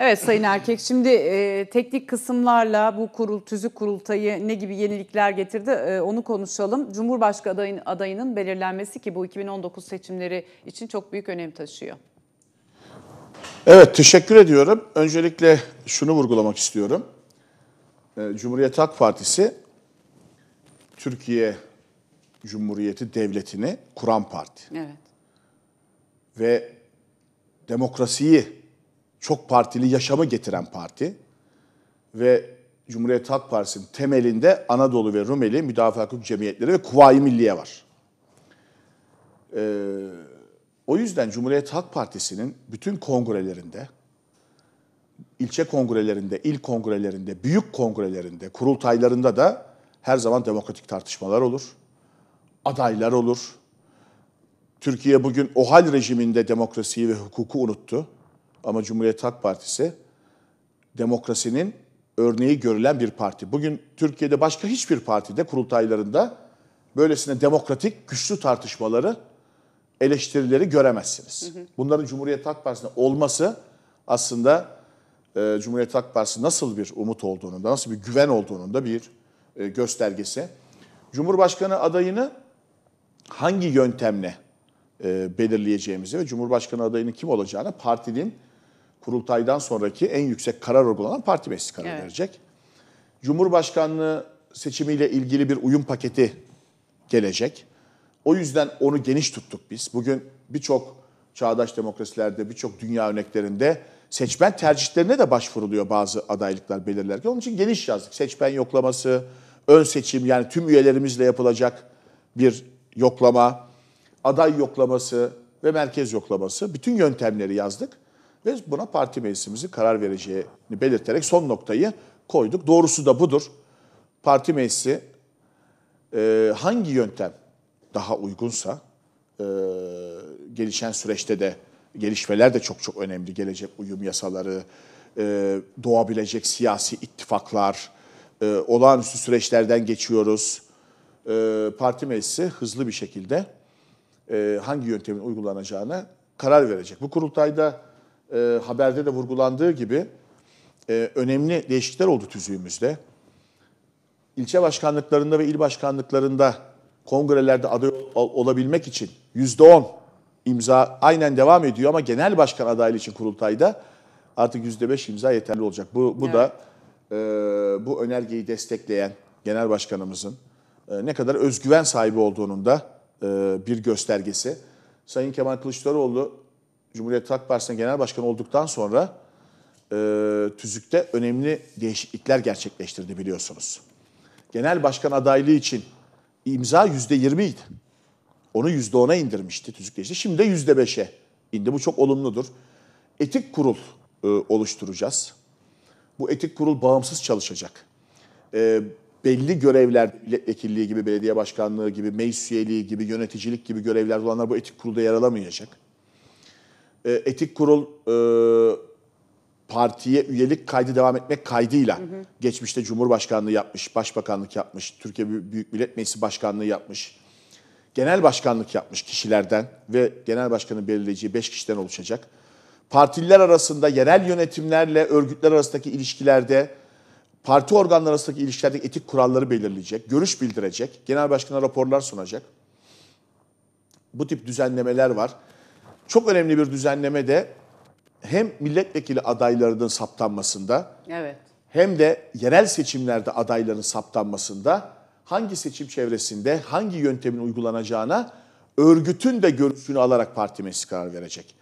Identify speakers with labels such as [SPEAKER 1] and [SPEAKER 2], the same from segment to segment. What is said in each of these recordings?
[SPEAKER 1] Evet Sayın Erkek şimdi e, teknik kısımlarla bu kurultüzü kurultayı ne gibi yenilikler getirdi e, onu konuşalım. Cumhurbaşkanı adayın, adayının belirlenmesi ki bu 2019 seçimleri için çok büyük önem taşıyor.
[SPEAKER 2] Evet teşekkür ediyorum. Öncelikle şunu vurgulamak istiyorum. E, Cumhuriyet Halk Partisi Türkiye Cumhuriyeti Devleti'ni kuran parti. Evet. Ve demokrasiyi çok partili yaşamı getiren parti ve Cumhuriyet Halk Partisi'nin temelinde Anadolu ve Rumeli Müdafaa Hukuk Cemiyetleri ve Kuvayi Milliye var. Ee, o yüzden Cumhuriyet Halk Partisi'nin bütün kongrelerinde, ilçe kongrelerinde, il kongrelerinde, büyük kongrelerinde, kurultaylarında da her zaman demokratik tartışmalar olur. Adaylar olur. Türkiye bugün OHAL rejiminde demokrasiyi ve hukuku unuttu. Ama Cumhuriyet Halk Partisi demokrasinin örneği görülen bir parti. Bugün Türkiye'de başka hiçbir partide kurultaylarında böylesine demokratik, güçlü tartışmaları, eleştirileri göremezsiniz. Bunların Cumhuriyet Halk Partisi'nde olması aslında e, Cumhuriyet Halk Partisi nasıl bir umut olduğunun da, nasıl bir güven olduğunun da bir e, göstergesi. Cumhurbaşkanı adayını hangi yöntemle e, belirleyeceğimizi ve Cumhurbaşkanı adayının kim olacağını partinin kurultaydan sonraki en yüksek karar uygulanan parti meclisi karar evet. verecek. Cumhurbaşkanlığı seçimiyle ilgili bir uyum paketi gelecek. O yüzden onu geniş tuttuk biz. Bugün birçok çağdaş demokrasilerde, birçok dünya örneklerinde seçmen tercihlerine de başvuruluyor bazı adaylıklar belirlerken. Onun için geniş yazdık. Seçmen yoklaması, ön seçim yani tüm üyelerimizle yapılacak bir yoklama, aday yoklaması ve merkez yoklaması bütün yöntemleri yazdık. Ve buna parti meclisimizi karar vereceğini belirterek son noktayı koyduk. Doğrusu da budur. Parti meclisi e, hangi yöntem daha uygunsa e, gelişen süreçte de gelişmeler de çok çok önemli. Gelecek uyum yasaları, e, doğabilecek siyasi ittifaklar, e, olağanüstü süreçlerden geçiyoruz. E, parti meclisi hızlı bir şekilde e, hangi yöntemin uygulanacağına karar verecek. Bu kurultayda e, haberde de vurgulandığı gibi e, önemli değişiklikler oldu tüzüğümüzde. İlçe başkanlıklarında ve il başkanlıklarında kongrelerde aday olabilmek için yüzde on imza aynen devam ediyor ama genel başkan adaylığı için kurultayda artık yüzde beş imza yeterli olacak. Bu, bu evet. da e, bu önergeyi destekleyen genel başkanımızın e, ne kadar özgüven sahibi olduğunun da e, bir göstergesi. Sayın Kemal Kılıçdaroğlu Cumhuriyet Halk Partisi'nin genel başkanı olduktan sonra e, tüzükte önemli değişiklikler gerçekleştirdi biliyorsunuz. Genel başkan adaylığı için imza yüzde yirmiydi. Onu yüzde ona indirmişti tüzük değişti. Şimdi de yüzde beşe indi. Bu çok olumludur. Etik kurul e, oluşturacağız. Bu etik kurul bağımsız çalışacak. E, belli görevler, milletvekilliği gibi, belediye başkanlığı gibi, meclis üyeliği gibi, yöneticilik gibi görevler olanlar bu etik kurulda yer alamayacak e, etik kurul e, partiye üyelik kaydı devam etmek kaydıyla hı hı. geçmişte Cumhurbaşkanlığı yapmış, Başbakanlık yapmış, Türkiye Büyük Millet Meclisi Başkanlığı yapmış, genel başkanlık yapmış kişilerden ve genel başkanın belirleyeceği 5 kişiden oluşacak. Partililer arasında yerel yönetimlerle örgütler arasındaki ilişkilerde, parti organları arasındaki ilişkilerde etik kuralları belirleyecek, görüş bildirecek, genel başkana raporlar sunacak. Bu tip düzenlemeler var çok önemli bir düzenleme de hem milletvekili adaylarının saptanmasında evet. hem de yerel seçimlerde adayların saptanmasında hangi seçim çevresinde hangi yöntemin uygulanacağına örgütün de görüşünü alarak parti meclisi karar verecek.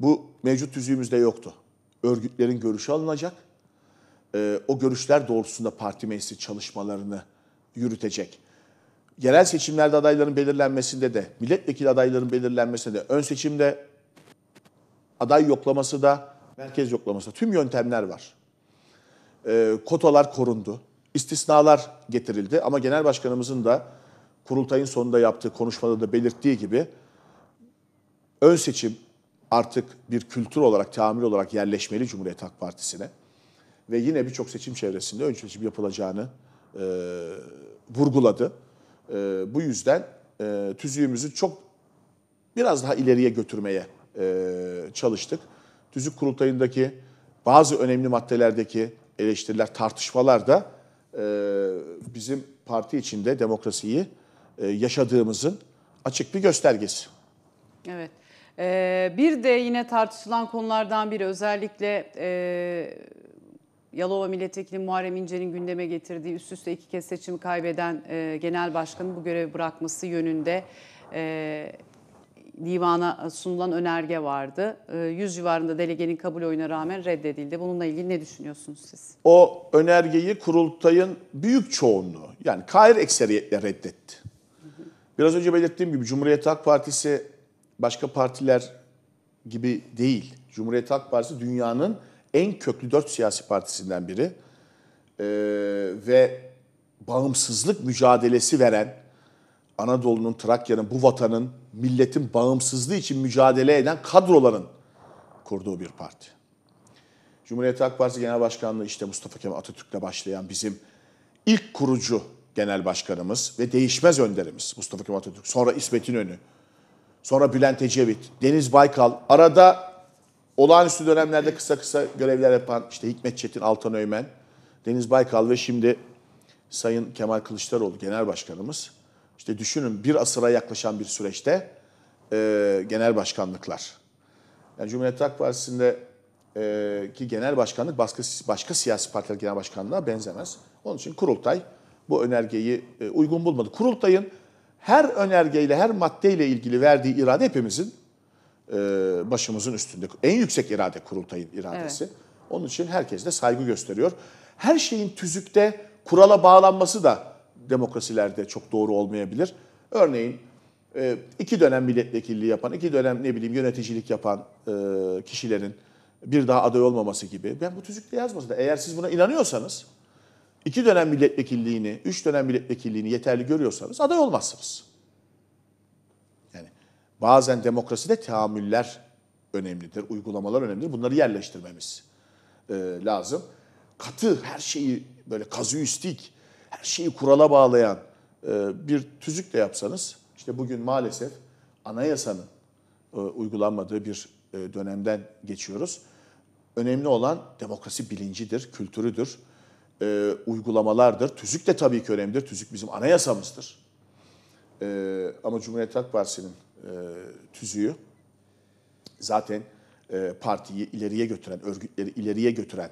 [SPEAKER 2] Bu mevcut tüzüğümüzde yoktu. Örgütlerin görüşü alınacak. E, o görüşler doğrultusunda parti meclisi çalışmalarını yürütecek yerel seçimlerde adayların belirlenmesinde de, milletvekili adayların belirlenmesinde de, ön seçimde aday yoklaması da, merkez yoklaması da tüm yöntemler var. E, kotalar korundu, istisnalar getirildi ama genel başkanımızın da kurultayın sonunda yaptığı konuşmada da belirttiği gibi ön seçim artık bir kültür olarak, tahammül olarak yerleşmeli Cumhuriyet Halk Partisi'ne ve yine birçok seçim çevresinde ön seçim yapılacağını e, vurguladı. E, bu yüzden e, tüzüğümüzü çok biraz daha ileriye götürmeye e, çalıştık. Tüzük kurultayındaki bazı önemli maddelerdeki eleştiriler, tartışmalar da e, bizim parti içinde demokrasiyi e, yaşadığımızın açık bir göstergesi.
[SPEAKER 1] Evet. Ee, bir de yine tartışılan konulardan biri özellikle e, Yalova Milletvekili Muharrem İnce'nin gündeme getirdiği üst üste iki kez seçimi kaybeden e, genel başkanın bu görevi bırakması yönünde e, divana sunulan önerge vardı. E, 100 civarında delegenin kabul oyuna rağmen reddedildi. Bununla ilgili ne düşünüyorsunuz siz?
[SPEAKER 2] O önergeyi kurultayın büyük çoğunluğu yani Kayır ekseriyetle reddetti. Biraz önce belirttiğim gibi Cumhuriyet Halk Partisi başka partiler gibi değil. Cumhuriyet Halk Partisi dünyanın en köklü dört siyasi partisinden biri e, ve bağımsızlık mücadelesi veren Anadolu'nun, Trakya'nın, bu vatanın, milletin bağımsızlığı için mücadele eden kadroların kurduğu bir parti. Cumhuriyet Halk Partisi Genel Başkanlığı işte Mustafa Kemal Atatürk'le başlayan bizim ilk kurucu genel başkanımız ve değişmez önderimiz Mustafa Kemal Atatürk. Sonra İsmet İnönü, sonra Bülent Ecevit, Deniz Baykal, arada olağanüstü dönemlerde kısa kısa görevler yapan işte Hikmet Çetin, Altan Öymen, Deniz Baykal ve şimdi Sayın Kemal Kılıçdaroğlu Genel Başkanımız. İşte düşünün bir asıra yaklaşan bir süreçte e, genel başkanlıklar. Yani Cumhuriyet Halk Partisi'nde e, ki genel başkanlık başka, başka siyasi partiler genel başkanlığına benzemez. Onun için kurultay bu önergeyi e, uygun bulmadı. Kurultayın her önergeyle, her maddeyle ilgili verdiği irade hepimizin e, başımızın üstünde. En yüksek irade kurultayın iradesi. Evet. Onun için herkes de saygı gösteriyor. Her şeyin tüzükte kurala bağlanması da demokrasilerde çok doğru olmayabilir. Örneğin e, iki dönem milletvekilliği yapan, iki dönem ne bileyim yöneticilik yapan e, kişilerin bir daha aday olmaması gibi. Ben bu tüzükte yazmasın. Eğer siz buna inanıyorsanız iki dönem milletvekilliğini, üç dönem milletvekilliğini yeterli görüyorsanız aday olmazsınız bazen demokraside teamüller önemlidir, uygulamalar önemlidir. Bunları yerleştirmemiz e, lazım. Katı, her şeyi böyle kazüistik, her şeyi kurala bağlayan e, bir tüzük de yapsanız, işte bugün maalesef anayasanın e, uygulanmadığı bir e, dönemden geçiyoruz. Önemli olan demokrasi bilincidir, kültürüdür, e, uygulamalardır. Tüzük de tabii ki önemlidir. Tüzük bizim anayasamızdır e, ama Cumhuriyet Halk Partisi'nin e, tüzüğü zaten e, partiyi ileriye götüren, örgütleri ileriye götüren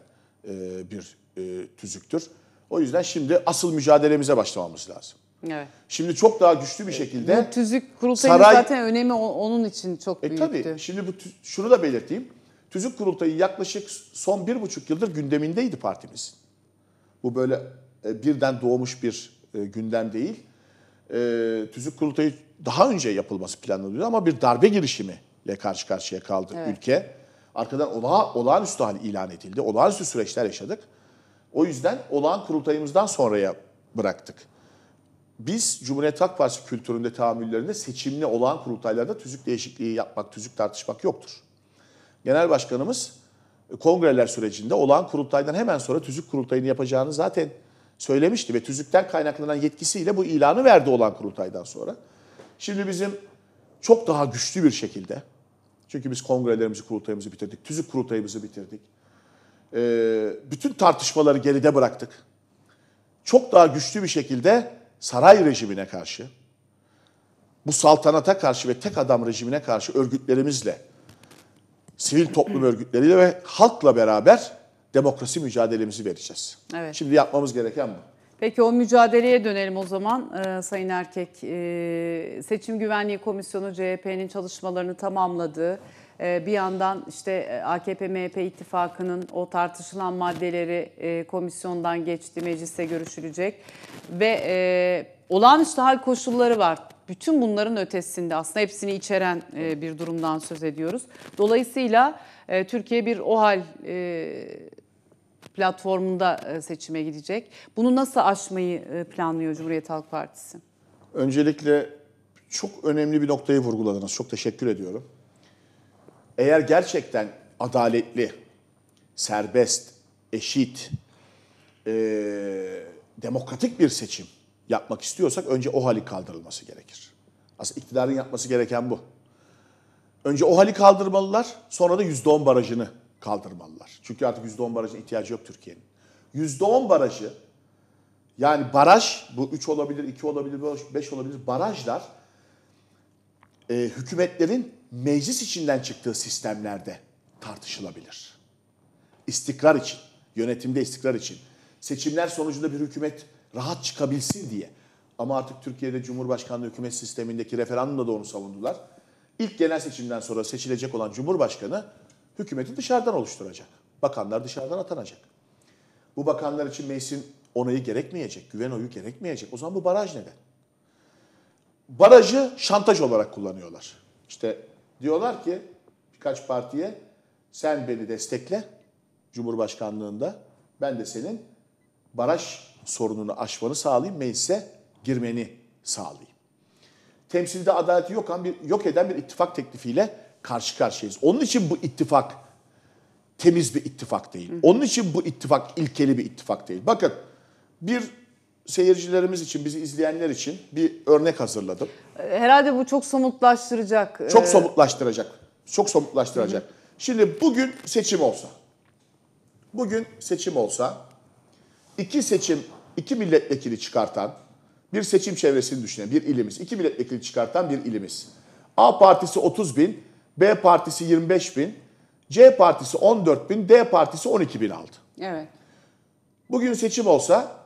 [SPEAKER 2] e, bir e, tüzüktür. O yüzden şimdi asıl mücadelemize başlamamız lazım. Evet. Şimdi çok daha güçlü bir e, şekilde... Bu tüzük kurultayının saray... zaten önemi onun için çok büyüktü. E tabii. Şimdi bu, şunu da belirteyim. Tüzük kurultayı yaklaşık son bir buçuk yıldır gündemindeydi partimizin. Bu böyle e, birden doğmuş bir e, gündem değil e, tüzük kurultayı daha önce yapılması planlanıyordu ama bir darbe girişimiyle karşı karşıya kaldı evet. ülke. Arkadan ola, olağanüstü hal ilan edildi. Olağanüstü süreçler yaşadık. O yüzden olağan kurultayımızdan sonraya bıraktık. Biz Cumhuriyet Halk Partisi kültüründe tahammüllerinde seçimli olağan kurultaylarda tüzük değişikliği yapmak, tüzük tartışmak yoktur. Genel Başkanımız e, kongreler sürecinde olağan kurultaydan hemen sonra tüzük kurultayını yapacağını zaten söylemişti ve tüzükten kaynaklanan yetkisiyle bu ilanı verdi olan kurultaydan sonra. Şimdi bizim çok daha güçlü bir şekilde, çünkü biz kongrelerimizi, kurultayımızı bitirdik, tüzük kurultayımızı bitirdik, ee, bütün tartışmaları geride bıraktık. Çok daha güçlü bir şekilde saray rejimine karşı, bu saltanata karşı ve tek adam rejimine karşı örgütlerimizle, sivil toplum örgütleriyle ve halkla beraber demokrasi mücadelemizi vereceğiz. Evet. Şimdi yapmamız gereken bu.
[SPEAKER 1] Peki o mücadeleye dönelim o zaman ee, Sayın Erkek. E, Seçim Güvenliği Komisyonu CHP'nin çalışmalarını tamamladı. E, bir yandan işte e, AKP-MHP ittifakının o tartışılan maddeleri e, komisyondan geçti, meclise görüşülecek. Ve e, olağanüstü hal koşulları var. Bütün bunların ötesinde aslında hepsini içeren e, bir durumdan söz ediyoruz. Dolayısıyla e, Türkiye bir o hal... E, platformunda e, seçime gidecek. Bunu nasıl aşmayı e, planlıyor Cumhuriyet Halk Partisi?
[SPEAKER 2] Öncelikle çok önemli bir noktayı vurguladınız. Çok teşekkür ediyorum. Eğer gerçekten adaletli, serbest, eşit, e, demokratik bir seçim yapmak istiyorsak önce o hali kaldırılması gerekir. Aslında iktidarın yapması gereken bu. Önce o hali kaldırmalılar, sonra da %10 barajını kaldırmalılar. Çünkü artık %10 barajına ihtiyacı yok Türkiye'nin. %10 barajı yani baraj bu 3 olabilir, 2 olabilir, 5 olabilir barajlar e, hükümetlerin meclis içinden çıktığı sistemlerde tartışılabilir. İstikrar için, yönetimde istikrar için. Seçimler sonucunda bir hükümet rahat çıkabilsin diye. Ama artık Türkiye'de Cumhurbaşkanlığı hükümet sistemindeki referandumda da onu savundular. İlk genel seçimden sonra seçilecek olan Cumhurbaşkanı hükümeti dışarıdan oluşturacak. Bakanlar dışarıdan atanacak. Bu bakanlar için meclisin onayı gerekmeyecek, güven oyu gerekmeyecek. O zaman bu baraj neden? Barajı şantaj olarak kullanıyorlar. İşte diyorlar ki birkaç partiye sen beni destekle Cumhurbaşkanlığında ben de senin baraj sorununu aşmanı sağlayayım, meclise girmeni sağlayayım. Temsilde adaleti yok, yok eden bir ittifak teklifiyle karşı karşıyayız. Onun için bu ittifak temiz bir ittifak değil. Onun için bu ittifak ilkeli bir ittifak değil. Bakın bir seyircilerimiz için, bizi izleyenler için bir örnek hazırladım.
[SPEAKER 1] Herhalde bu çok
[SPEAKER 2] somutlaştıracak. Çok e, somutlaştıracak. Çok somutlaştıracak. Hı hı. Şimdi bugün seçim olsa, bugün seçim olsa iki seçim, iki milletvekili çıkartan bir seçim çevresini düşünen bir ilimiz, iki milletvekili çıkartan bir ilimiz. A partisi 30 bin, B partisi 25 bin, C partisi 14 bin, D partisi 12 bin aldı. Evet. Bugün seçim olsa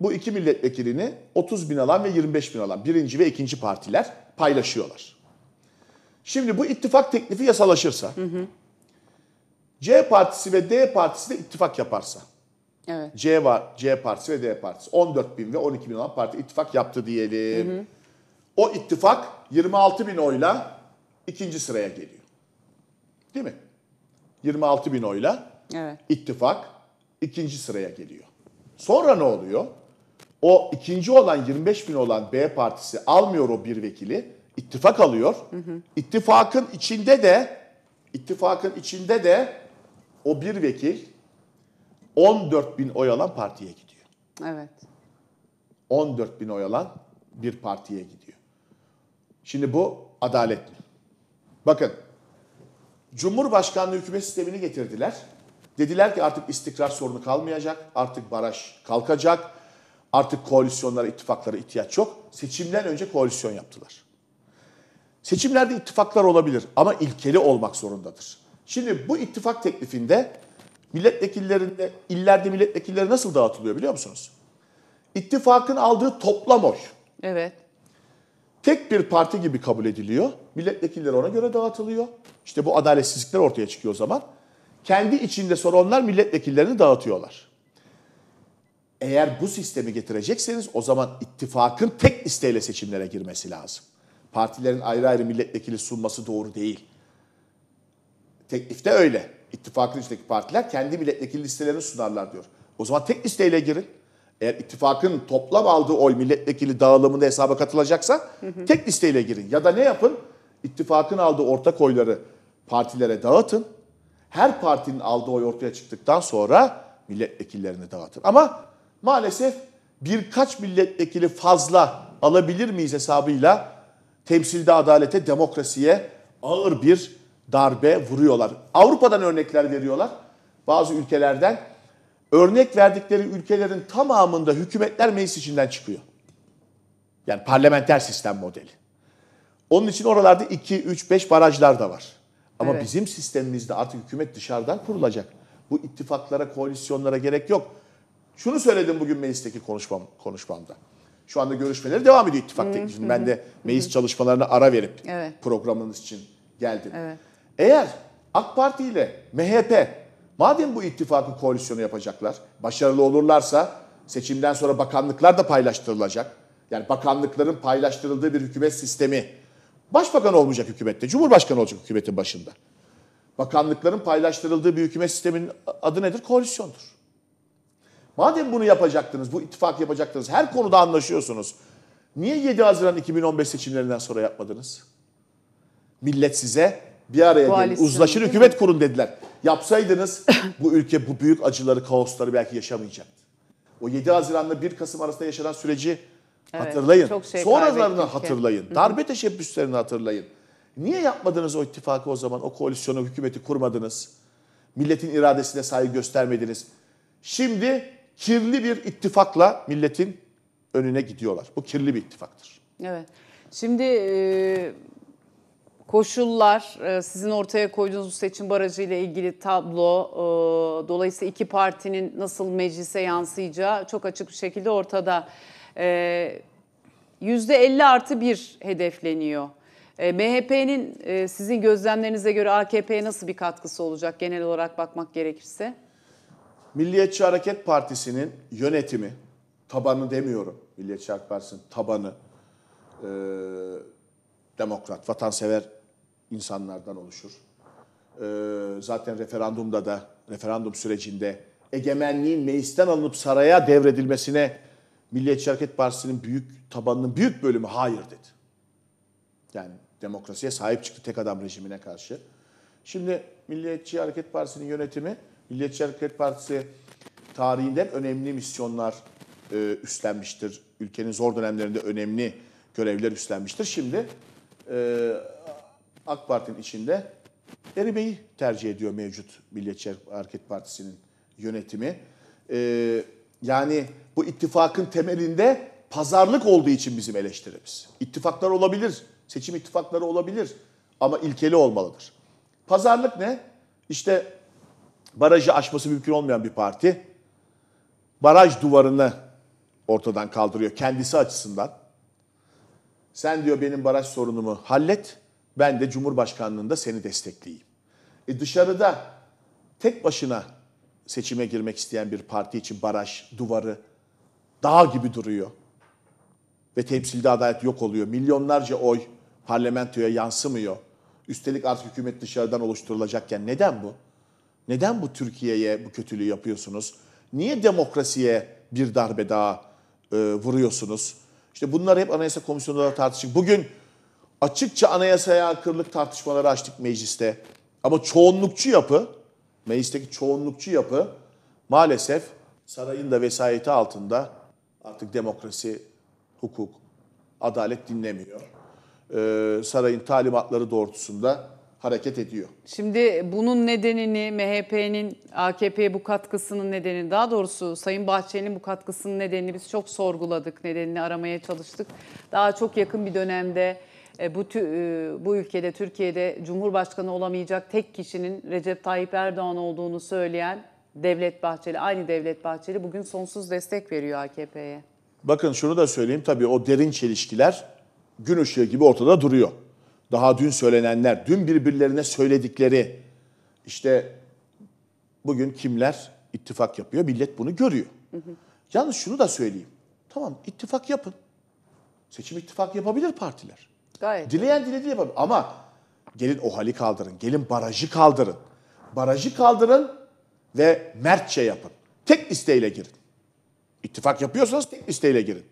[SPEAKER 2] bu iki milletvekilini 30 bin alan ve 25 bin alan birinci ve ikinci partiler paylaşıyorlar. Şimdi bu ittifak teklifi yasalaşırsa, hı hı. C partisi ve D partisi de ittifak yaparsa, evet. C var, C partisi ve D partisi 14 bin ve 12 bin olan parti ittifak yaptı diyelim. Hı hı. O ittifak 26 bin oyla ikinci sıraya geliyor. Değil mi? 26 bin oyla evet. ittifak ikinci sıraya geliyor. Sonra ne oluyor? O ikinci olan 25 bin olan B partisi almıyor o bir vekili. ittifak alıyor. Hı hı. İttifakın içinde de ittifakın içinde de o bir vekil 14 bin oy alan partiye gidiyor. Evet. 14 bin oy alan bir partiye gidiyor. Şimdi bu adalet mi? Bakın Cumhurbaşkanlığı hükümet sistemini getirdiler. Dediler ki artık istikrar sorunu kalmayacak, artık baraj kalkacak, artık koalisyonlara, ittifaklara ihtiyaç yok. Seçimden önce koalisyon yaptılar. Seçimlerde ittifaklar olabilir ama ilkeli olmak zorundadır. Şimdi bu ittifak teklifinde milletvekillerinde, illerde milletvekilleri nasıl dağıtılıyor biliyor musunuz? İttifakın aldığı toplam oy. Evet tek bir parti gibi kabul ediliyor. Milletvekilleri ona göre dağıtılıyor. İşte bu adaletsizlikler ortaya çıkıyor o zaman. Kendi içinde sonra onlar milletvekillerini dağıtıyorlar. Eğer bu sistemi getirecekseniz o zaman ittifakın tek listeyle seçimlere girmesi lazım. Partilerin ayrı ayrı milletvekili sunması doğru değil. Teklifte öyle. İttifakın içindeki partiler kendi milletvekili listelerini sunarlar diyor. O zaman tek listeyle girin eğer ittifakın toplam aldığı oy milletvekili dağılımında hesaba katılacaksa hı hı. tek listeyle girin. Ya da ne yapın? İttifakın aldığı ortak oyları partilere dağıtın. Her partinin aldığı oy ortaya çıktıktan sonra milletvekillerini dağıtın. Ama maalesef birkaç milletvekili fazla alabilir miyiz hesabıyla temsilde adalete, demokrasiye ağır bir darbe vuruyorlar. Avrupa'dan örnekler veriyorlar. Bazı ülkelerden örnek verdikleri ülkelerin tamamında hükümetler meclis içinden çıkıyor. Yani parlamenter sistem modeli. Onun için oralarda 2, 3, 5 barajlar da var. Ama evet. bizim sistemimizde artık hükümet dışarıdan kurulacak. Bu ittifaklara, koalisyonlara gerek yok. Şunu söyledim bugün meclisteki konuşmam, konuşmamda. Şu anda görüşmeleri devam ediyor ittifak hmm, teklifinin. Ben de meclis çalışmalarına ara verip evet. programınız için geldim. Evet. Eğer AK Parti ile MHP Madem bu ittifakı koalisyonu yapacaklar, başarılı olurlarsa seçimden sonra bakanlıklar da paylaştırılacak. Yani bakanlıkların paylaştırıldığı bir hükümet sistemi. Başbakan olmayacak hükümette, cumhurbaşkanı olacak hükümetin başında. Bakanlıkların paylaştırıldığı bir hükümet sisteminin adı nedir? Koalisyondur. Madem bunu yapacaktınız, bu ittifak yapacaktınız, her konuda anlaşıyorsunuz. Niye 7 Haziran 2015 seçimlerinden sonra yapmadınız? Millet size bir araya gelin, uzlaşın, hükümet kurun dediler. Yapsaydınız bu ülke bu büyük acıları, kaosları belki yaşamayacaktı. O 7 Haziran'la 1 Kasım arasında yaşanan süreci evet, hatırlayın. Çok şey Sonralarını hatırlayın. Ki. Darbe teşebbüslerini hatırlayın. Niye yapmadınız o ittifakı o zaman? O koalisyonu, hükümeti kurmadınız. Milletin iradesine saygı göstermediniz. Şimdi kirli bir ittifakla milletin önüne gidiyorlar. Bu kirli bir ittifaktır.
[SPEAKER 1] Evet. Şimdi e, koşullar, e, sizin ortaya koyduğunuz seçim barajı ile ilgili tablo, e, dolayısıyla iki partinin nasıl meclise yansıyacağı çok açık bir şekilde ortada. %50 e, artı 1 hedefleniyor. MHP'nin sizin gözlemlerinize göre AKP'ye nasıl bir katkısı olacak genel olarak bakmak gerekirse?
[SPEAKER 2] Milliyetçi Hareket Partisi'nin yönetimi, tabanı demiyorum, Milliyetçi Hareket Partisi'nin tabanı, demokrat, vatansever insanlardan oluşur. Ee, zaten referandumda da, referandum sürecinde egemenliğin meclisten alınıp saraya devredilmesine Milliyetçi Hareket Partisi'nin büyük tabanının büyük bölümü hayır dedi. Yani demokrasiye sahip çıktı tek adam rejimine karşı. Şimdi Milliyetçi Hareket Partisi'nin yönetimi, Milliyetçi Hareket Partisi tarihinden önemli misyonlar e, üstlenmiştir. Ülkenin zor dönemlerinde önemli görevler üstlenmiştir. Şimdi e, AK Parti'nin içinde Eri Bey'i tercih ediyor mevcut Milliyetçi Hareket Partisi'nin yönetimi. Ee, yani bu ittifakın temelinde pazarlık olduğu için bizim eleştirimiz. İttifaklar olabilir, seçim ittifakları olabilir ama ilkeli olmalıdır. Pazarlık ne? İşte barajı aşması mümkün olmayan bir parti baraj duvarını ortadan kaldırıyor kendisi açısından. Sen diyor benim baraj sorunumu hallet. Ben de Cumhurbaşkanlığında seni destekleyeyim. E dışarıda tek başına seçime girmek isteyen bir parti için baraj, duvarı dağ gibi duruyor. Ve temsilde adalet yok oluyor. Milyonlarca oy parlamentoya yansımıyor. Üstelik artık hükümet dışarıdan oluşturulacakken neden bu? Neden bu Türkiye'ye bu kötülüğü yapıyorsunuz? Niye demokrasiye bir darbe daha e, vuruyorsunuz? İşte bunlar hep Anayasa Komisyonu'nda tartıştık. Bugün açıkça anayasaya aykırılık tartışmaları açtık mecliste. Ama çoğunlukçu yapı, meclisteki çoğunlukçu yapı maalesef sarayın da vesayeti altında artık demokrasi, hukuk, adalet dinlemiyor. Ee, sarayın talimatları doğrultusunda hareket ediyor.
[SPEAKER 1] Şimdi bunun nedenini MHP'nin AKP'ye bu katkısının nedeni daha doğrusu Sayın Bahçeli'nin bu katkısının nedenini biz çok sorguladık. Nedenini aramaya çalıştık. Daha çok yakın bir dönemde e, bu e, bu ülkede Türkiye'de Cumhurbaşkanı olamayacak tek kişinin Recep Tayyip Erdoğan olduğunu söyleyen Devlet Bahçeli aynı Devlet Bahçeli bugün sonsuz destek veriyor AKP'ye.
[SPEAKER 2] Bakın şunu da söyleyeyim tabii o derin çelişkiler gün ışığı gibi ortada duruyor. Daha dün söylenenler, dün birbirlerine söyledikleri işte bugün kimler ittifak yapıyor? Millet bunu görüyor. Hı hı. Yalnız şunu da söyleyeyim. Tamam ittifak yapın. Seçim ittifak yapabilir partiler. Gayet. Dileyen dilediği yapabilir. Ama gelin o hali kaldırın, gelin barajı kaldırın. Barajı kaldırın ve mertçe yapın. Tek listeyle girin. İttifak yapıyorsanız tek listeyle girin.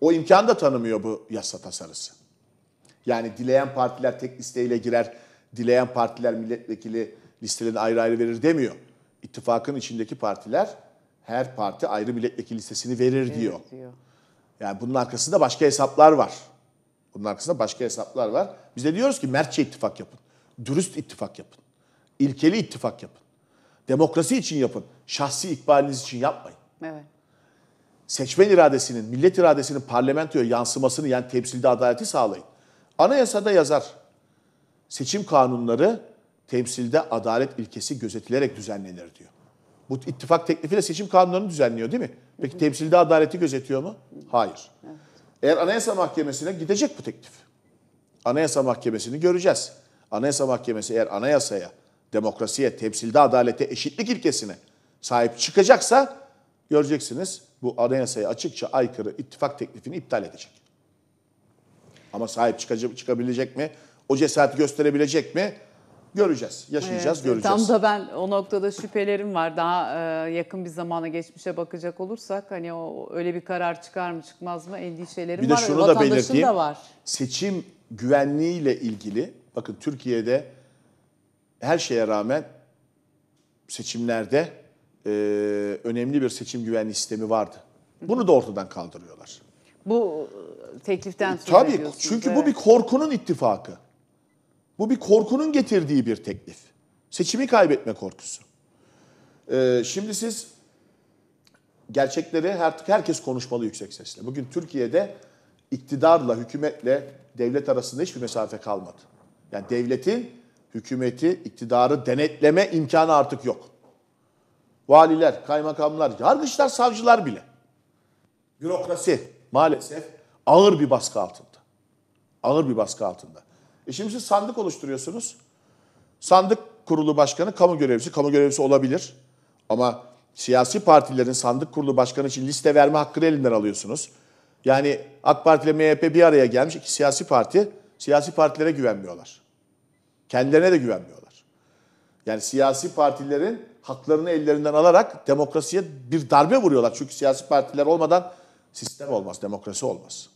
[SPEAKER 2] O imkan da tanımıyor bu yasa tasarısı. Yani dileyen partiler tek listeyle girer, dileyen partiler milletvekili listelerini ayrı ayrı verir demiyor. İttifakın içindeki partiler her parti ayrı milletvekili listesini verir, verir diyor. diyor. Yani bunun arkasında başka hesaplar var. Bunun arkasında başka hesaplar var. Biz de diyoruz ki mertçe ittifak yapın. Dürüst ittifak yapın. İlkeli ittifak yapın. Demokrasi için yapın. Şahsi ikbaliniz için yapmayın. Evet. Seçmen iradesinin, millet iradesinin parlamentoya yansımasını yani temsilde adaleti sağlayın. Anayasada yazar. Seçim kanunları temsilde adalet ilkesi gözetilerek düzenlenir diyor. Bu ittifak teklifiyle seçim kanunlarını düzenliyor değil mi? Peki temsilde adaleti gözetiyor mu? Hayır. Evet. Eğer Anayasa Mahkemesi'ne gidecek bu teklif. Anayasa Mahkemesi'ni göreceğiz. Anayasa Mahkemesi eğer anayasaya, demokrasiye, temsilde adalete, eşitlik ilkesine sahip çıkacaksa göreceksiniz bu anayasaya açıkça aykırı ittifak teklifini iptal edecek. Ama sahip çıkabilecek mi? O cesareti gösterebilecek mi? Göreceğiz, yaşayacağız, evet, göreceğiz. Tam
[SPEAKER 1] da ben o noktada şüphelerim var. Daha e, yakın bir zamana geçmişe bakacak olursak hani o öyle bir karar çıkar mı çıkmaz mı endişelerim bir var. Bir de şunu da belirteyim. Da var.
[SPEAKER 2] Seçim güvenliğiyle ilgili bakın Türkiye'de her şeye rağmen seçimlerde e, önemli bir seçim güvenliği sistemi vardı. Bunu da ortadan kaldırıyorlar.
[SPEAKER 1] Bu e, tekliften e, sonra Tabii çünkü evet. bu bir
[SPEAKER 2] korkunun ittifakı. Bu bir korkunun getirdiği bir teklif. Seçimi kaybetme korkusu. Ee, şimdi siz gerçekleri artık herkes konuşmalı yüksek sesle. Bugün Türkiye'de iktidarla, hükümetle devlet arasında hiçbir mesafe kalmadı. Yani devletin, hükümeti, iktidarı denetleme imkanı artık yok. Valiler, kaymakamlar, yargıçlar, savcılar bile. Bürokrasi maalesef ağır bir baskı altında. Ağır bir baskı altında. E şimdi siz sandık oluşturuyorsunuz. Sandık kurulu başkanı kamu görevlisi, kamu görevlisi olabilir. Ama siyasi partilerin sandık kurulu başkanı için liste verme hakkını elinden alıyorsunuz. Yani AK Parti ile MHP bir araya gelmiş iki siyasi parti, siyasi partilere güvenmiyorlar. Kendilerine de güvenmiyorlar. Yani siyasi partilerin haklarını ellerinden alarak demokrasiye bir darbe vuruyorlar. Çünkü siyasi partiler olmadan sistem olmaz, demokrasi olmaz.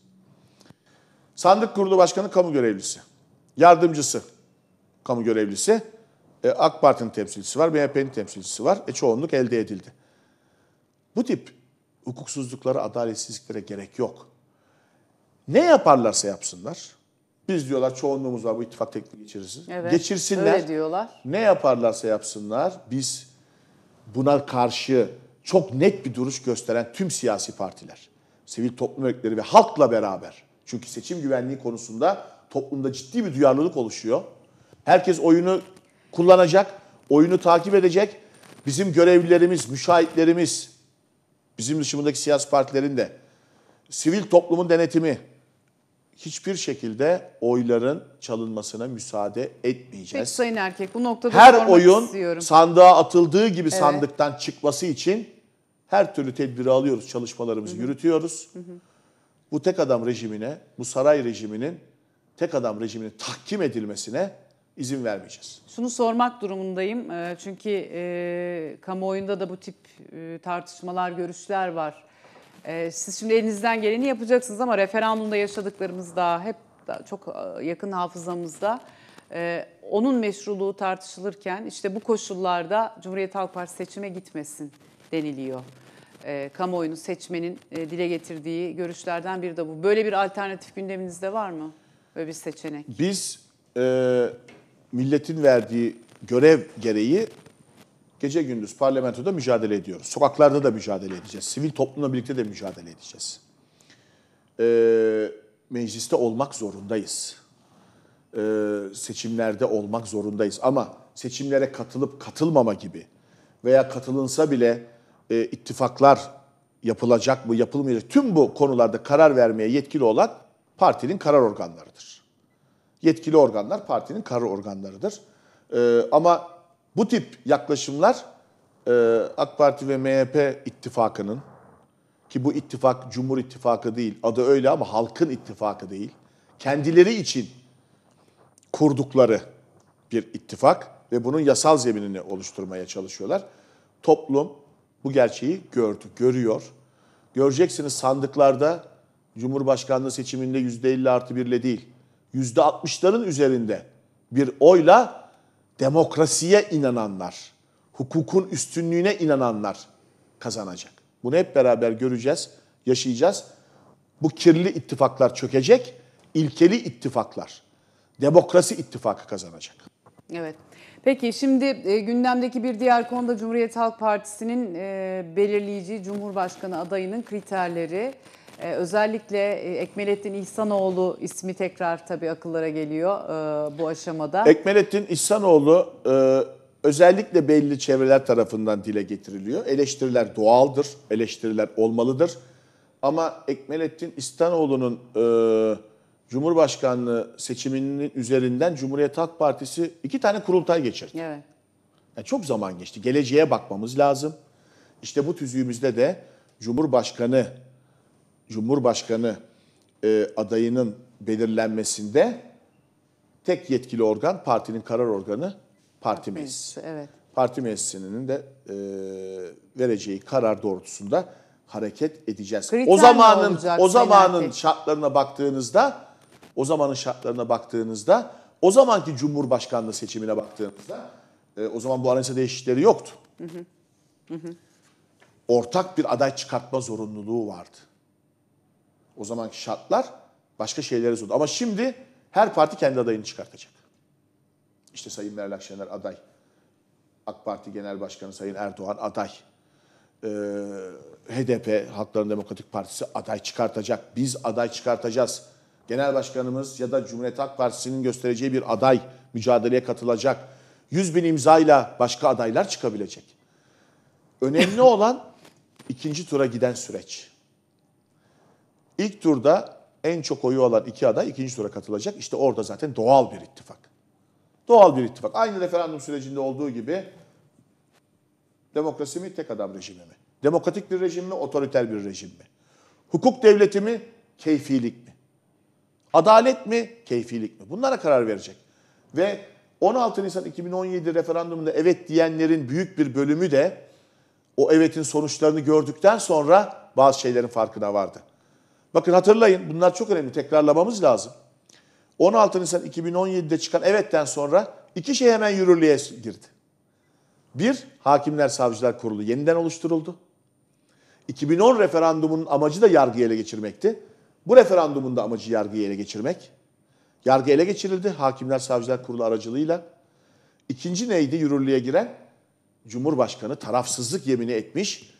[SPEAKER 2] Sandık kurulu başkanı kamu görevlisi yardımcısı kamu görevlisi. E, AK Parti'nin temsilcisi var, MHP'nin temsilcisi var. E, çoğunluk elde edildi. Bu tip hukuksuzluklara, adaletsizliklere gerek yok. Ne yaparlarsa yapsınlar. Biz diyorlar çoğunluğumuz var bu ittifak tekniği geçirsin. Evet, Geçirsinler. Öyle diyorlar. Ne yaparlarsa yapsınlar biz buna karşı çok net bir duruş gösteren tüm siyasi partiler, sivil toplum örgütleri ve halkla beraber çünkü seçim güvenliği konusunda toplumda ciddi bir duyarlılık oluşuyor. Herkes oyunu kullanacak, oyunu takip edecek. Bizim görevlilerimiz, müşahitlerimiz, bizim dışımızdaki siyasi partilerin de, sivil toplumun denetimi hiçbir şekilde oyların çalınmasına müsaade etmeyeceğiz. Peki
[SPEAKER 1] Sayın Erkek bu noktada Her oyun istiyorum.
[SPEAKER 2] sandığa atıldığı gibi evet. sandıktan çıkması için her türlü tedbiri alıyoruz, çalışmalarımızı Hı-hı. yürütüyoruz. Hı-hı. Bu tek adam rejimine, bu saray rejiminin tek adam rejiminin tahkim edilmesine izin vermeyeceğiz.
[SPEAKER 1] Şunu sormak durumundayım e, çünkü e, kamuoyunda da bu tip e, tartışmalar, görüşler var. siz şimdi elinizden geleni yapacaksınız ama referandumda yaşadıklarımız daha hep çok yakın hafızamızda. onun meşruluğu tartışılırken işte bu koşullarda Cumhuriyet Halk Partisi seçime gitmesin deniliyor. E, kamuoyunun, seçmenin e, dile getirdiği görüşlerden biri de bu. Böyle bir alternatif gündeminizde var mı? Böyle bir seçenek.
[SPEAKER 2] Biz e, milletin verdiği görev gereği gece gündüz parlamentoda mücadele ediyoruz. Sokaklarda da mücadele edeceğiz. Sivil toplumla birlikte de mücadele edeceğiz. E, mecliste olmak zorundayız. E, seçimlerde olmak zorundayız. Ama seçimlere katılıp katılmama gibi veya katılınsa bile e, ittifaklar yapılacak mı yapılmayacak tüm bu konularda karar vermeye yetkili olan partinin karar organlarıdır. Yetkili organlar partinin karar organlarıdır. Ee, ama bu tip yaklaşımlar e, AK Parti ve MHP ittifakının ki bu ittifak Cumhur İttifakı değil, adı öyle ama halkın ittifakı değil. Kendileri için kurdukları bir ittifak ve bunun yasal zeminini oluşturmaya çalışıyorlar. Toplum bu gerçeği gördü, görüyor. Göreceksiniz sandıklarda Cumhurbaşkanlığı seçiminde yüzde %50 artı birle değil, yüzde %60'ların üzerinde bir oyla demokrasiye inananlar, hukukun üstünlüğüne inananlar kazanacak. Bunu hep beraber göreceğiz, yaşayacağız. Bu kirli ittifaklar çökecek, ilkeli ittifaklar, demokrasi ittifakı kazanacak.
[SPEAKER 1] Evet. Peki şimdi e, gündemdeki bir diğer konuda Cumhuriyet Halk Partisi'nin e, belirleyici Cumhurbaşkanı adayının kriterleri. Ee, özellikle e, Ekmelettin İhsanoğlu ismi tekrar tabii akıllara geliyor e, bu aşamada.
[SPEAKER 2] Ekmelettin İhsanoğlu e, özellikle belli çevreler tarafından dile getiriliyor. Eleştiriler doğaldır, eleştiriler olmalıdır. Ama Ekmelettin İhsanoğlu'nun e, Cumhurbaşkanlığı seçiminin üzerinden Cumhuriyet Halk Partisi iki tane kurultay geçirdi. Evet. Yani çok zaman geçti. Geleceğe bakmamız lazım. İşte bu tüzüğümüzde de Cumhurbaşkanı Cumhurbaşkanı e, adayının belirlenmesinde tek yetkili organ partinin karar organı parti meclisi. Evet. Parti meclisinin de e, vereceği karar doğrultusunda hareket edeceğiz. Kriter o zamanın olacak, o zamanın felaket. şartlarına baktığınızda o zamanın şartlarına baktığınızda o zamanki Cumhurbaşkanlığı seçimine baktığınızda e, o zaman bu anayasa değişiklikleri yoktu. Hı hı. Hı hı. Ortak bir aday çıkartma zorunluluğu vardı o zamanki şartlar başka şeylere zordu. Ama şimdi her parti kendi adayını çıkartacak. İşte Sayın Meral Akşener aday. AK Parti Genel Başkanı Sayın Erdoğan aday. Ee, HDP, Halkların Demokratik Partisi aday çıkartacak. Biz aday çıkartacağız. Genel Başkanımız ya da Cumhuriyet Halk Partisi'nin göstereceği bir aday mücadeleye katılacak. 100 bin imzayla başka adaylar çıkabilecek. Önemli olan ikinci tura giden süreç. İlk turda en çok oyu alan iki aday ikinci tura katılacak. İşte orada zaten doğal bir ittifak. Doğal bir ittifak. Aynı referandum sürecinde olduğu gibi demokrasi mi tek adam rejimi mi? Demokratik bir rejim mi, otoriter bir rejim mi? Hukuk devleti mi, keyfilik mi? Adalet mi, keyfilik mi? Bunlara karar verecek. Ve 16 Nisan 2017 referandumunda evet diyenlerin büyük bir bölümü de o evetin sonuçlarını gördükten sonra bazı şeylerin farkına vardı. Bakın hatırlayın bunlar çok önemli tekrarlamamız lazım. 16 Nisan 2017'de çıkan evetten sonra iki şey hemen yürürlüğe girdi. Bir, Hakimler Savcılar Kurulu yeniden oluşturuldu. 2010 referandumunun amacı da yargıyı ele geçirmekti. Bu referandumun da amacı yargıyı ele geçirmek. Yargı ele geçirildi Hakimler Savcılar Kurulu aracılığıyla. İkinci neydi yürürlüğe giren? Cumhurbaşkanı tarafsızlık yemini etmiş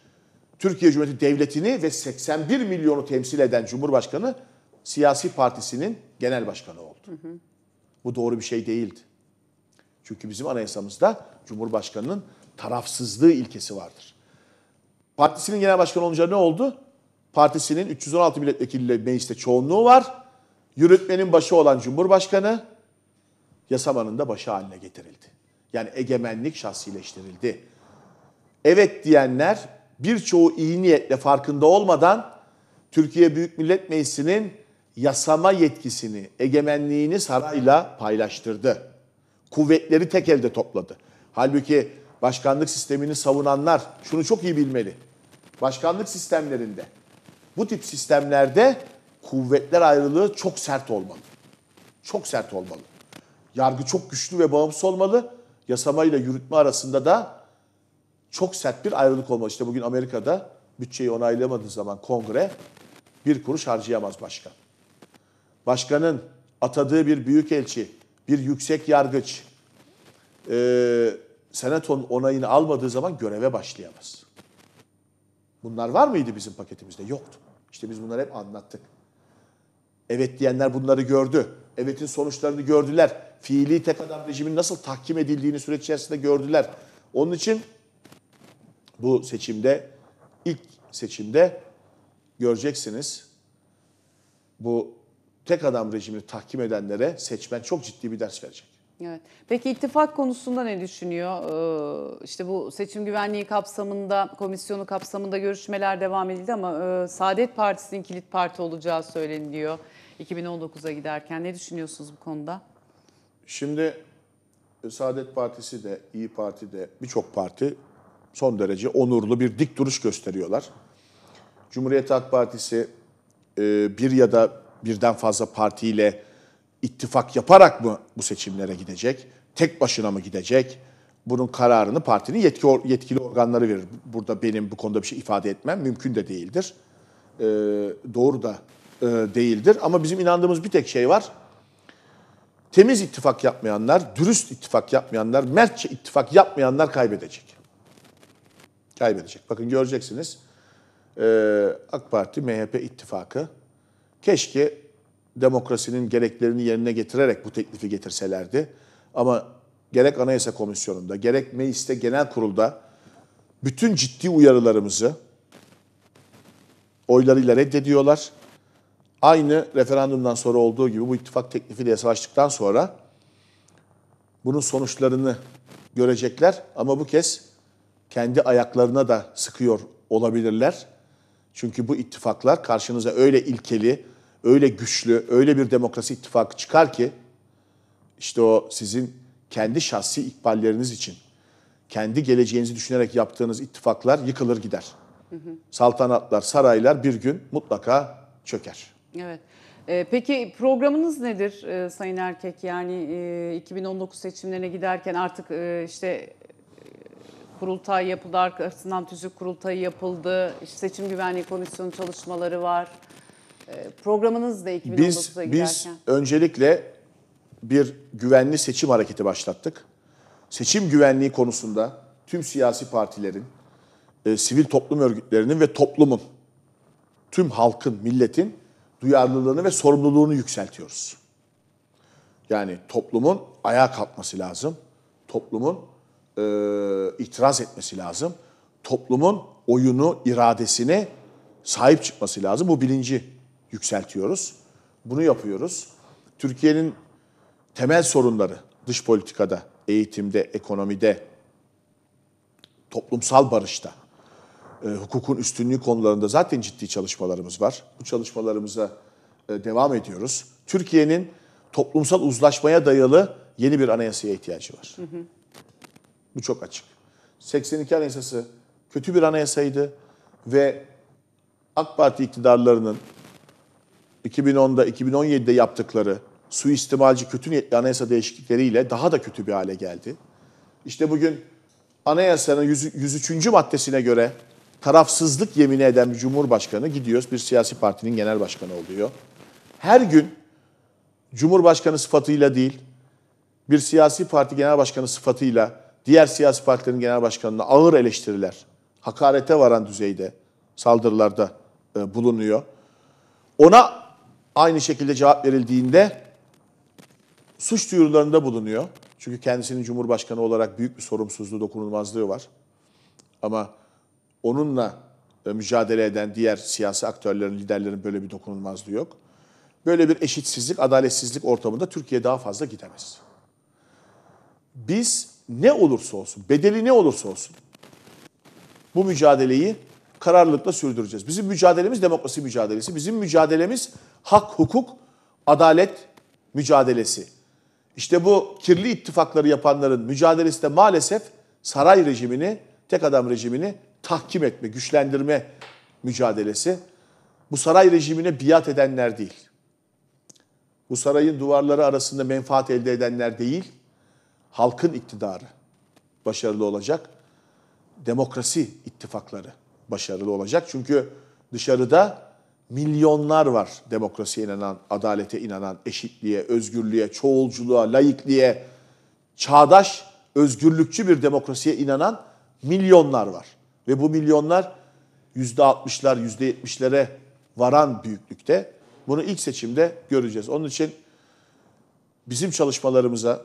[SPEAKER 2] Türkiye Cumhuriyeti Devleti'ni ve 81 milyonu temsil eden Cumhurbaşkanı siyasi partisinin genel başkanı oldu. Hı hı. Bu doğru bir şey değildi. Çünkü bizim anayasamızda Cumhurbaşkanı'nın tarafsızlığı ilkesi vardır. Partisinin genel başkanı olunca ne oldu? Partisinin 316 milletvekiliyle mecliste çoğunluğu var. Yürütmenin başı olan Cumhurbaşkanı yasamanın da başı haline getirildi. Yani egemenlik şahsileştirildi. Evet diyenler birçoğu iyi niyetle farkında olmadan Türkiye Büyük Millet Meclisi'nin yasama yetkisini, egemenliğini sarayla paylaştırdı. Kuvvetleri tek elde topladı. Halbuki başkanlık sistemini savunanlar şunu çok iyi bilmeli. Başkanlık sistemlerinde bu tip sistemlerde kuvvetler ayrılığı çok sert olmalı. Çok sert olmalı. Yargı çok güçlü ve bağımsız olmalı. Yasama ile yürütme arasında da çok sert bir ayrılık olmalı. İşte bugün Amerika'da bütçeyi onaylamadığı zaman kongre bir kuruş harcayamaz başkan. Başkanın atadığı bir büyükelçi, bir yüksek yargıç e, senatonun onayını almadığı zaman göreve başlayamaz. Bunlar var mıydı bizim paketimizde? Yoktu. İşte biz bunları hep anlattık. Evet diyenler bunları gördü. Evet'in sonuçlarını gördüler. Fiili tek adam rejimin nasıl tahkim edildiğini süreç içerisinde gördüler. Onun için bu seçimde, ilk seçimde göreceksiniz bu tek adam rejimini tahkim edenlere seçmen çok ciddi bir ders verecek.
[SPEAKER 1] Evet. Peki ittifak konusunda ne düşünüyor? Ee, işte bu seçim güvenliği kapsamında, komisyonu kapsamında görüşmeler devam edildi ama e, Saadet Partisi'nin kilit parti olacağı söyleniliyor 2019'a giderken. Ne düşünüyorsunuz bu konuda?
[SPEAKER 2] Şimdi e, Saadet Partisi de, İyi Parti de, birçok parti son derece onurlu bir dik duruş gösteriyorlar. Cumhuriyet Halk Partisi e, bir ya da birden fazla partiyle ittifak yaparak mı bu seçimlere gidecek? Tek başına mı gidecek? Bunun kararını partinin yetki, yetkili organları verir. Burada benim bu konuda bir şey ifade etmem mümkün de değildir. Ee, doğru da e, değildir. Ama bizim inandığımız bir tek şey var. Temiz ittifak yapmayanlar, dürüst ittifak yapmayanlar, mertçe ittifak yapmayanlar kaybedecek kaybedecek. Bakın göreceksiniz ee, AK Parti MHP ittifakı keşke demokrasinin gereklerini yerine getirerek bu teklifi getirselerdi. Ama gerek Anayasa Komisyonu'nda gerek mecliste genel kurulda bütün ciddi uyarılarımızı oylarıyla reddediyorlar. Aynı referandumdan sonra olduğu gibi bu ittifak teklifiyle yasalaştıktan sonra bunun sonuçlarını görecekler ama bu kez kendi ayaklarına da sıkıyor olabilirler. Çünkü bu ittifaklar karşınıza öyle ilkeli, öyle güçlü, öyle bir demokrasi ittifakı çıkar ki işte o sizin kendi şahsi ikballeriniz için, kendi geleceğinizi düşünerek yaptığınız ittifaklar yıkılır gider. Hı hı. Saltanatlar, saraylar bir gün mutlaka çöker.
[SPEAKER 1] Evet. Ee, peki programınız nedir e, Sayın Erkek? Yani e, 2019 seçimlerine giderken artık e, işte kurultay yapıldı, arkasından tüzük kurultayı yapıldı, işte seçim güvenliği komisyonu çalışmaları var. Ee, programınız da 2019'a biz, Biz
[SPEAKER 2] öncelikle bir güvenli seçim hareketi başlattık. Seçim güvenliği konusunda tüm siyasi partilerin, e, sivil toplum örgütlerinin ve toplumun, tüm halkın, milletin duyarlılığını ve sorumluluğunu yükseltiyoruz. Yani toplumun ayağa kalkması lazım. Toplumun e, itiraz etmesi lazım. Toplumun oyunu, iradesini sahip çıkması lazım. Bu bilinci yükseltiyoruz. Bunu yapıyoruz. Türkiye'nin temel sorunları dış politikada, eğitimde, ekonomide, toplumsal barışta, e, hukukun üstünlüğü konularında zaten ciddi çalışmalarımız var. Bu çalışmalarımıza e, devam ediyoruz. Türkiye'nin toplumsal uzlaşmaya dayalı yeni bir anayasaya ihtiyacı var. Hı hı. Bu çok açık. 82 Anayasası kötü bir anayasaydı ve AK Parti iktidarlarının 2010'da, 2017'de yaptıkları suistimalci kötü niyetli anayasa değişiklikleriyle daha da kötü bir hale geldi. İşte bugün anayasanın 100, 103. maddesine göre tarafsızlık yemini eden bir cumhurbaşkanı gidiyoruz bir siyasi partinin genel başkanı oluyor. Her gün cumhurbaşkanı sıfatıyla değil, bir siyasi parti genel başkanı sıfatıyla diğer siyasi partilerin genel başkanına ağır eleştiriler, hakarete varan düzeyde saldırılarda e, bulunuyor. Ona aynı şekilde cevap verildiğinde suç duyurularında bulunuyor. Çünkü kendisinin Cumhurbaşkanı olarak büyük bir sorumsuzluğu, dokunulmazlığı var. Ama onunla e, mücadele eden diğer siyasi aktörlerin, liderlerin böyle bir dokunulmazlığı yok. Böyle bir eşitsizlik, adaletsizlik ortamında Türkiye daha fazla gidemez. Biz ne olursa olsun, bedeli ne olursa olsun bu mücadeleyi kararlılıkla sürdüreceğiz. Bizim mücadelemiz demokrasi mücadelesi. Bizim mücadelemiz hak, hukuk, adalet mücadelesi. İşte bu kirli ittifakları yapanların mücadelesi de maalesef saray rejimini, tek adam rejimini tahkim etme, güçlendirme mücadelesi. Bu saray rejimine biat edenler değil. Bu sarayın duvarları arasında menfaat elde edenler değil halkın iktidarı başarılı olacak. Demokrasi ittifakları başarılı olacak. Çünkü dışarıda milyonlar var demokrasiye inanan, adalete inanan, eşitliğe, özgürlüğe, çoğulculuğa, laikliğe, çağdaş, özgürlükçü bir demokrasiye inanan milyonlar var. Ve bu milyonlar %60'lar, %70'lere varan büyüklükte. Bunu ilk seçimde göreceğiz. Onun için bizim çalışmalarımıza,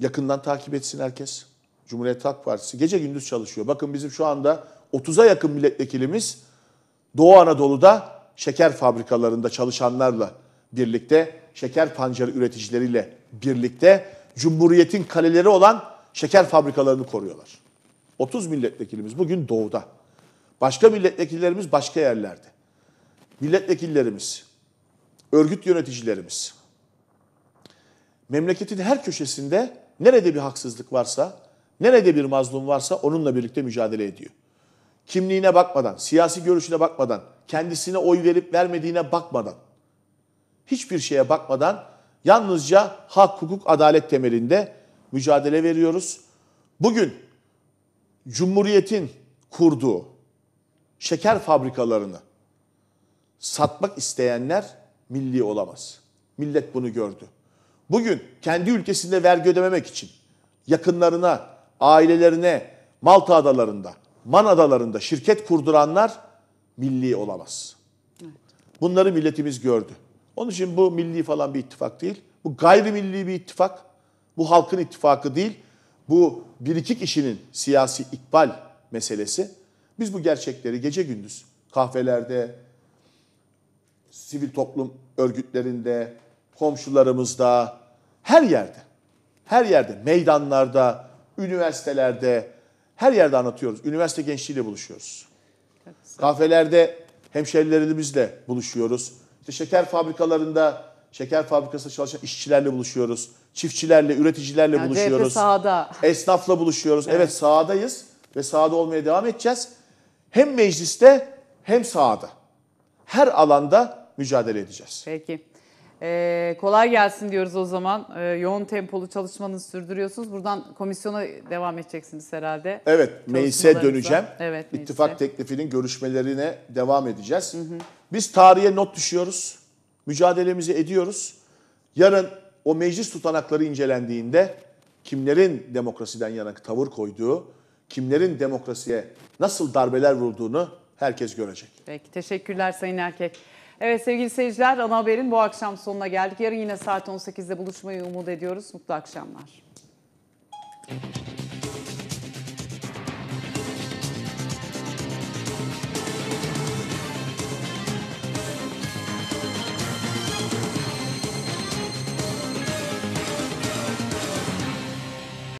[SPEAKER 2] Yakından takip etsin herkes. Cumhuriyet Halk Partisi gece gündüz çalışıyor. Bakın bizim şu anda 30'a yakın milletvekilimiz Doğu Anadolu'da şeker fabrikalarında çalışanlarla birlikte, şeker pancarı üreticileriyle birlikte Cumhuriyet'in kaleleri olan şeker fabrikalarını koruyorlar. 30 milletvekilimiz bugün doğuda. Başka milletvekillerimiz başka yerlerde. Milletvekillerimiz, örgüt yöneticilerimiz memleketin her köşesinde Nerede bir haksızlık varsa, nerede bir mazlum varsa onunla birlikte mücadele ediyor. Kimliğine bakmadan, siyasi görüşüne bakmadan, kendisine oy verip vermediğine bakmadan, hiçbir şeye bakmadan yalnızca hak, hukuk, adalet temelinde mücadele veriyoruz. Bugün Cumhuriyet'in kurduğu şeker fabrikalarını satmak isteyenler milli olamaz. Millet bunu gördü bugün kendi ülkesinde vergi ödememek için yakınlarına, ailelerine, Malta adalarında, Man adalarında şirket kurduranlar milli olamaz. Bunları milletimiz gördü. Onun için bu milli falan bir ittifak değil. Bu gayrimilli bir ittifak. Bu halkın ittifakı değil. Bu bir iki kişinin siyasi ikbal meselesi. Biz bu gerçekleri gece gündüz kahvelerde, sivil toplum örgütlerinde, komşularımızda, her yerde, her yerde, meydanlarda, üniversitelerde, her yerde anlatıyoruz. Üniversite gençliğiyle buluşuyoruz. Kafelerde hemşerilerimizle buluşuyoruz. İşte şeker fabrikalarında, şeker fabrikasında çalışan işçilerle buluşuyoruz. Çiftçilerle, üreticilerle yani buluşuyoruz. Sahada. Esnafla buluşuyoruz. Evet. evet sahadayız ve sahada olmaya devam edeceğiz. Hem mecliste hem sahada. Her alanda mücadele edeceğiz.
[SPEAKER 1] Peki. Ee, kolay gelsin diyoruz o zaman. Ee, yoğun tempolu çalışmanızı sürdürüyorsunuz. Buradan komisyona devam edeceksiniz herhalde. Evet,
[SPEAKER 2] meclise döneceğim. Evet, meclise. İttifak teklifinin görüşmelerine devam edeceğiz. Hı hı. Biz tarihe not düşüyoruz. Mücadelemizi ediyoruz. Yarın o meclis tutanakları incelendiğinde kimlerin demokrasiden yana tavır koyduğu, kimlerin demokrasiye nasıl darbeler vurduğunu herkes görecek.
[SPEAKER 1] Peki, teşekkürler Sayın Erkek. Evet sevgili seyirciler ana haberin bu akşam sonuna geldik. Yarın yine saat 18'de buluşmayı umut ediyoruz. Mutlu akşamlar.